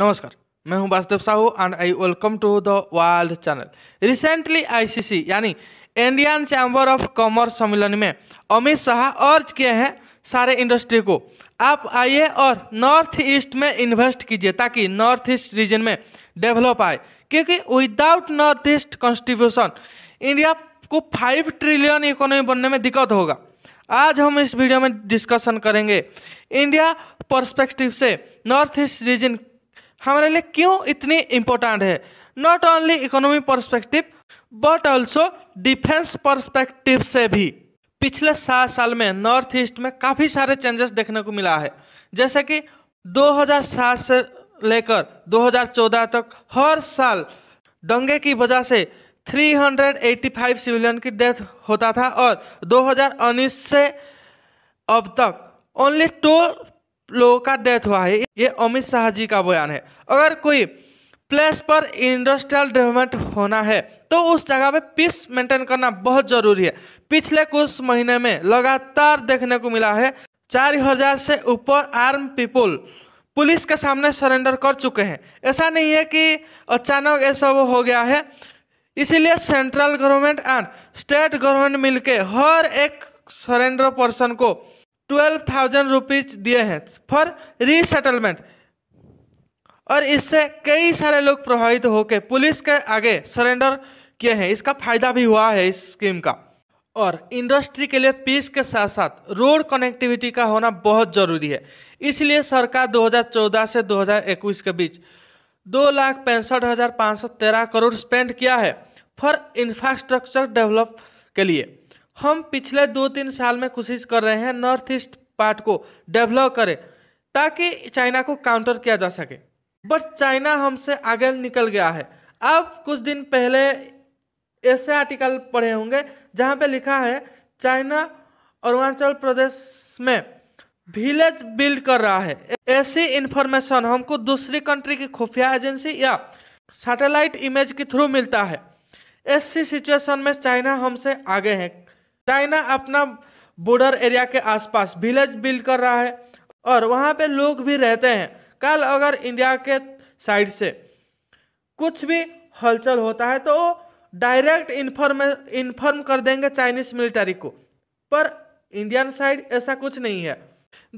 नमस्कार मैं हूं Vasudev Sahu and I welcome to the world channel recently ICC यानी इंडियन चैम्बर ऑफ कॉमर्स सम्मेलन में अमित शाह अर्ज किए हैं सारे इंडस्ट्री को आप आइए और नॉर्थ ईस्ट में इन्वेस्ट कीजिए ताकि नॉर्थ ईस्ट रीजन में डेवलप आए क्योंकि without north east constitution India को फाइव ट्रिलियन इकोनॉमी बनने में दिक्कत होगा आज हम इस वीडियो में डिस्कशन करेंगे इंडिया पर्सपेक्टिव से नॉर्थ ईस्ट रीजन हमारे लिए क्यों इतनी इम्पोर्टेंट है not only economy perspective but also defence perspective से भी पिछले सात साल में नॉर्थ ईस्ट में काफ़ी सारे चेंजेस देखने को मिला है जैसे कि 2007 से लेकर 2014 तक हर साल दंगे की वजह से 385 सिविलियन की डेथ होता था और 2019 से अब तक ओनली टू लोगों का डेथ हुआ है ये अमित शाह जी का बयान है अगर कोई प्लेस पर इंडस्ट्रियल डेवलपमेंट होना है तो उस जगह पे पीस मेंटेन करना बहुत ज़रूरी है पिछले कुछ महीने में लगातार देखने को मिला है चार हजार से ऊपर आर्म पीपुल पुलिस के सामने सरेंडर कर चुके हैं ऐसा नहीं है कि अचानक ये सब हो गया है इसीलिए central government and state government मिलके हर एक सरेंडर पर्सन को ट्वेल्व थाउजेंड रुपीज दिए हैं फॉर रीसेटलमेंट और इससे कई सारे लोग प्रभावित होकर पुलिस के आगे सरेंडर किए हैं इसका फायदा भी हुआ है इस स्कीम का और इंडस्ट्री के लिए पीस के साथ साथ रोड कनेक्टिविटी का होना बहुत जरूरी है इसलिए सरकार 2014 से 2021 के बीच दो लाख पैंसठ हज़ार पाँच सौ तेरह करोड़ स्पेंड किया है फॉर इंफ्रास्ट्रक्चर डेवलप के लिए हम पिछले दो तीन साल में कोशिश कर रहे हैं नॉर्थ ईस्ट पार्ट को डेवलप करें ताकि चाइना को काउंटर किया जा सके बट चाइना हमसे आगे निकल गया है आप कुछ दिन पहले ऐसे आर्टिकल पढ़े होंगे जहाँ पे लिखा है चाइना अरुणाचल प्रदेश में विलेज बिल्ड कर रहा है ऐसी इन्फॉर्मेशन हमको दूसरी कंट्री की खुफिया एजेंसी या सैटेलाइट इमेज के थ्रू मिलता है ऐसी सिचुएशन में चाइना हमसे आगे है चाइना अपना बॉर्डर एरिया के आसपास विलेज बिल्ड कर रहा है और वहाँ पे लोग भी रहते हैं कल अगर इंडिया के साइड से कुछ भी हलचल होता है तो डायरेक्ट इन्फॉर्मे इन्फॉर्म कर देंगे चाइनीज मिलिट्री को पर इंडियन साइड ऐसा कुछ नहीं है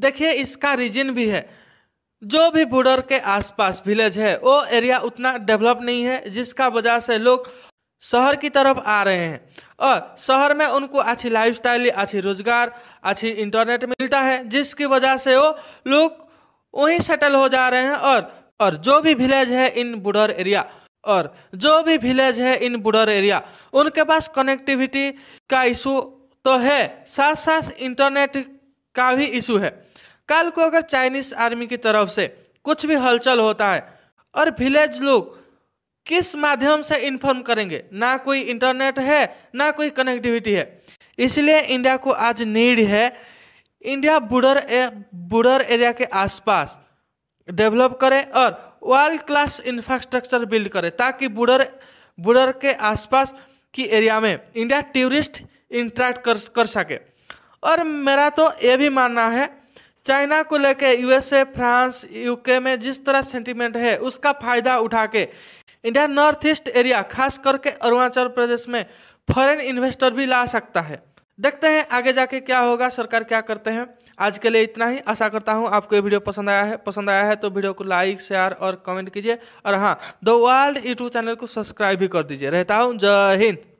देखिए इसका रीजन भी है जो भी बॉर्डर के आसपास विलेज है वो एरिया उतना डेवलप नहीं है जिसका वजह से लोग शहर की तरफ आ रहे हैं और शहर में उनको अच्छी लाइफस्टाइल अच्छी रोजगार अच्छी इंटरनेट मिलता है जिसकी वजह से वो लोग वहीं सेटल हो जा रहे हैं और और जो भी विलेज है इन बुडर एरिया और जो भी विलेज है इन बुडर एरिया उनके पास कनेक्टिविटी का इशू तो है साथ साथ इंटरनेट का भी इशू है कल को अगर चाइनीज आर्मी की तरफ से कुछ भी हलचल होता है और विलेज लोग किस माध्यम से इन्फॉर्म करेंगे ना कोई इंटरनेट है ना कोई कनेक्टिविटी है इसलिए इंडिया को आज नीड है India border a, border area के आसपास डेवलप करें और वर्ल्ड क्लास इंफ्रास्ट्रक्चर बिल्ड करें ताकि बॉर्डर बॉर्डर के आसपास की एरिया में इंडिया टूरिस्ट इंट्रैक्ट कर कर सके और मेरा तो ये भी मानना है चाइना को लेकर यूएसए फ्रांस यूके में जिस तरह सेंटीमेंट है उसका फायदा उठा के इंडिया नॉर्थ ईस्ट एरिया खास करके अरुणाचल प्रदेश में फॉरेन इन्वेस्टर भी ला सकता है देखते हैं आगे जाके क्या होगा सरकार क्या करते हैं आज के लिए इतना ही आशा करता हूँ आपको ये वीडियो पसंद आया है पसंद आया है तो वीडियो को लाइक शेयर और कमेंट कीजिए और हाँ द वर्ल्ड यूट्यूब चैनल को सब्सक्राइब भी कर दीजिए रहता हूँ जय हिंद